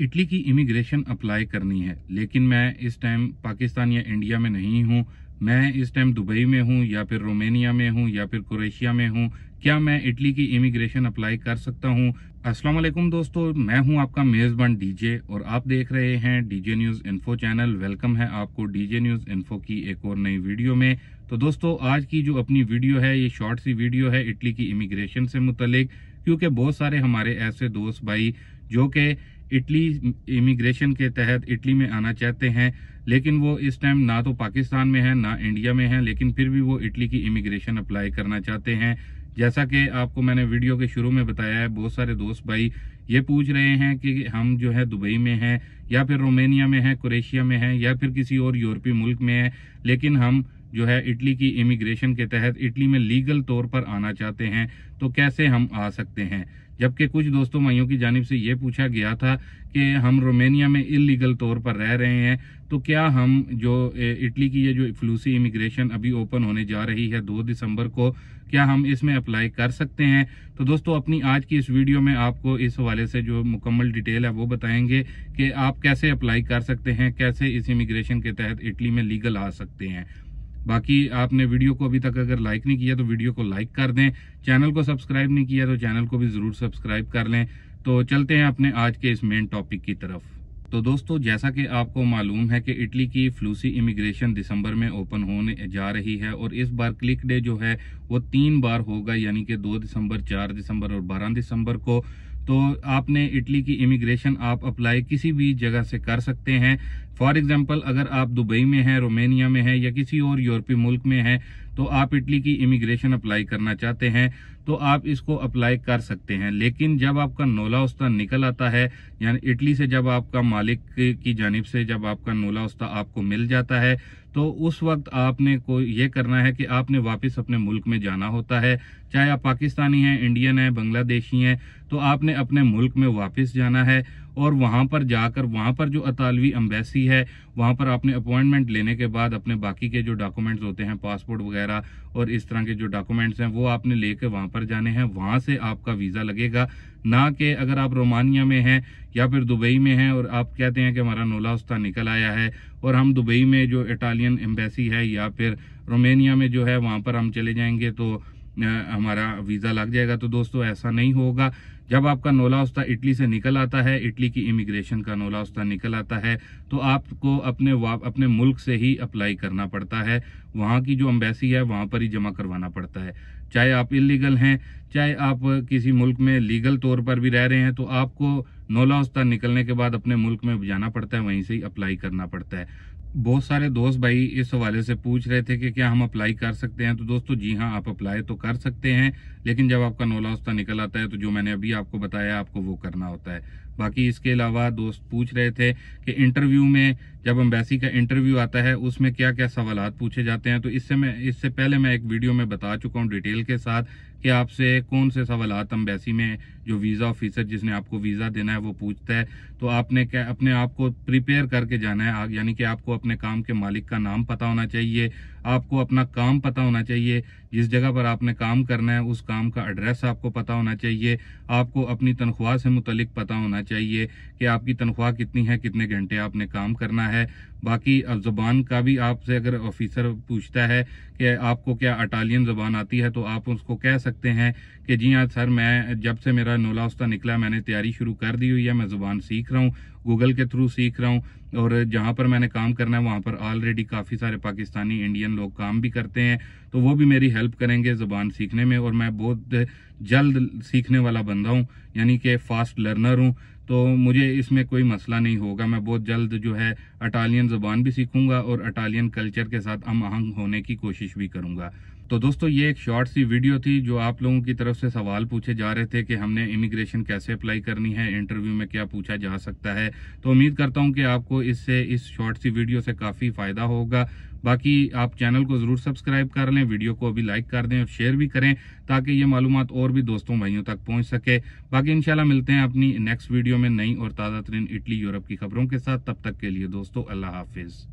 Italy की immigration apply करनी है लेकिन मैं इस टाइम पाकिस्तान या इंडिया में नहीं हूँ मैं इस टाइम दुबई में हूँ या फिर रोमेनिया में हूँ या फिर क्रोएशिया में हूँ क्या मैं इटली की इमिग्रेशन अप्लाई कर सकता हूँ अस्सलाम वालेकुम दोस्तों मैं हूँ आपका मेजबान डीजे और आप देख रहे हैं DJ news info channel welcome है आपको डीजे न्यूज़ इन्फो की एक और नई वीडियो में तो दोस्तों आज की जो अपनी वीडियो है ये शॉर्ट सी वीडियो है इटली की इमिग्रेशन से मुतलिक क्योंकि बहुत सारे हमारे ऐसे दोस्त भाई जो के इटली इमिग्रेशन के तहत इटली में आना चाहते हैं लेकिन वो इस टाइम ना तो पाकिस्तान में है ना इंडिया में है लेकिन फिर भी वो इटली की इमिग्रेशन अप्लाई करना चाहते हैं जैसा कि आपको मैंने वीडियो के शुरू में बताया है बहुत सारे दोस्त भाई ये पूछ रहे हैं कि हम जो है दुबई में हैं या फिर रोमानिया में हैं क्रोएशिया में हैं या फिर किसी और यूरोपीय मुल्क में हैं लेकिन हम जो है इटली की इमिग्रेशन के तहत इटली में लीगल तौर पर आना चाहते हैं तो कैसे हम आ सकते हैं जबकि कुछ दोस्तों माइयों की जानब से ये पूछा गया था कि हम रोमानिया में इलीगल तौर पर रह रहे हैं तो क्या हम जो इटली की ये जो फ्लूसी इमिग्रेशन अभी ओपन होने जा रही है दो दिसंबर को क्या हम इसमें अप्लाई कर सकते हैं तो दोस्तों अपनी आज की इस वीडियो में आपको इस हवाले से जो मुकम्मल डिटेल है वो बताएंगे कि आप कैसे अप्लाई कर सकते हैं कैसे इस इमिग्रेशन के तहत इटली में लीगल आ सकते हैं बाकी आपने वीडियो को अभी तक अगर लाइक नहीं किया तो वीडियो को लाइक कर दें चैनल को सब्सक्राइब नहीं किया तो चैनल को भी जरूर सब्सक्राइब कर लें तो चलते हैं अपने आज के इस मेन टॉपिक की तरफ तो दोस्तों जैसा कि आपको मालूम है कि इटली की फ्लूसी इमिग्रेशन दिसंबर में ओपन होने जा रही है और इस बार क्लिक डे जो है वो तीन बार होगा यानी कि दो दिसंबर चार दिसंबर और बारह दिसंबर को तो आपने इटली की इमिग्रेशन आप अप्लाई किसी भी जगह से कर सकते हैं फॉर एग्जाम्पल अगर आप दुबई में हैं रोमानिया में हैं या किसी और यूरोपीय मुल्क में हैं तो आप इटली की इमिग्रेशन अप्लाई करना चाहते हैं तो आप इसको अप्लाई कर सकते हैं लेकिन जब आपका नोला उस्ता निकल आता है यानी इटली से जब आपका मालिक की जानब से जब आपका नोला उस्ता आपको मिल जाता है तो उस वक्त आपने को ये करना है कि आपने वापस अपने मुल्क में जाना होता है चाहे आप पाकिस्तानी हैं इंडियन हैं बांग्लादेशी हैं तो आपने अपने मुल्क में वापस जाना है और वहाँ पर जाकर वहाँ पर जो अतालवी अम्बेसी है वहाँ पर आपने अपॉइंटमेंट लेने के बाद अपने बाकी के जो डॉक्यूमेंट्स होते हैं पासपोर्ट वगैरह और इस तरह के जो डॉक्यूमेंट्स हैं वो आपने कर वहाँ पर जाने हैं वहाँ से आपका वीज़ा लगेगा ना कि अगर आप रोमानिया में हैं या फिर दुबई में हैं और आप कहते हैं कि हमारा नोला उस्ता निकल आया है और हम दुबई में जो इटालियन एम्बेसी है या फिर रोमानिया में जो है वहाँ पर हम चले जाएंगे तो हमारा वीज़ा लग जाएगा तो दोस्तों ऐसा नहीं होगा जब आपका नोला उस्ता इटली से निकल आता है इटली की इमिग्रेशन का नोला उस्ता निकल आता है तो आपको अपने वाप अपने मुल्क से ही अप्लाई करना पड़ता है वहाँ की जो अम्बेसी है वहाँ पर ही जमा करवाना पड़ता है चाहे आप इलीगल हैं चाहे आप किसी मुल्क में लीगल तौर पर भी रह रहे हैं तो आपको नोला उस्ताद निकलने के बाद अपने मुल्क में जाना पड़ता है वहीं से ही अप्लाई करना पड़ता है बहुत सारे दोस्त भाई इस हवाले से पूछ रहे थे कि क्या हम अप्लाई कर सकते हैं तो दोस्तों जी हाँ आप अप्लाई तो कर सकते हैं लेकिन जब आपका नोला उस्ता निकल आता है तो जो मैंने अभी आपको बताया आपको वो करना होता है बाकी इसके अलावा दोस्त पूछ रहे थे कि इंटरव्यू में जब एम्बेसी का इंटरव्यू आता है उसमें क्या क्या सवाल पूछे जाते हैं तो इससे मैं इससे पहले मैं एक वीडियो में बता चुका हूँ डिटेल के साथ कि आपसे कौन से सवाल एम्बेसी में जो वीज़ा ऑफिसर जिसने आपको वीज़ा देना है वो पूछता है तो आपने क्या अपने आप को प्रिपेयर करके जाना है यानी कि आपको अपने काम के मालिक का नाम पता होना चाहिए आपको अपना काम पता होना चाहिए जिस जगह पर आपने काम करना है उस काम का एड्रेस आपको पता होना चाहिए आपको अपनी तनख्वाह से मुतलिक पता होना चाहिए कि आपकी तनख्वाह कितनी है कितने घंटे आपने काम करना है बाकी ज़बान का भी आपसे अगर ऑफिसर पूछता है कि आपको क्या अटालियन ज़बान आती है तो आप उसको कह सकते हैं कि जी हाँ सर मैं जब से मेरा नोला उस्ता निकला मैंने तैयारी शुरू कर दी हुई है मैं ज़बान सीख रहा हूँ गूगल के थ्रू सीख रहा हूँ और जहाँ पर मैंने काम करना है वहाँ पर ऑलरेडी काफ़ी सारे पाकिस्तानी इंडियन लोग काम भी करते हैं तो वो भी मेरी हेल्प करेंगे ज़बान सीखने में और मैं बहुत जल्द सीखने वाला बंदा हूँ यानी कि फ़ास्ट लर्नर हूँ तो मुझे इसमें कोई मसला नहीं होगा मैं बहुत जल्द जो है अटालियन ज़बान भी सीखूंगा और अटालियन कल्चर के साथ हम आहंग होने की कोशिश भी करूंगा तो दोस्तों ये एक शॉर्ट सी वीडियो थी जो आप लोगों की तरफ से सवाल पूछे जा रहे थे कि हमने इमिग्रेशन कैसे अप्लाई करनी है इंटरव्यू में क्या पूछा जा सकता है तो उम्मीद करता हूं कि आपको इससे इस शॉर्ट सी वीडियो से काफ़ी फ़ायदा होगा बाकी आप चैनल को ज़रूर सब्सक्राइब कर लें वीडियो को अभी लाइक कर दें और शेयर भी करें ताकि ये मालूम और भी दोस्तों भाइयों तक पहुँच सके बाकी इंशाल्लाह मिलते हैं अपनी नेक्स्ट वीडियो में नई और ताज़ा तरीन इटली यूरोप की खबरों के साथ तब तक के लिए दोस्तों अल्लाह हाफिज़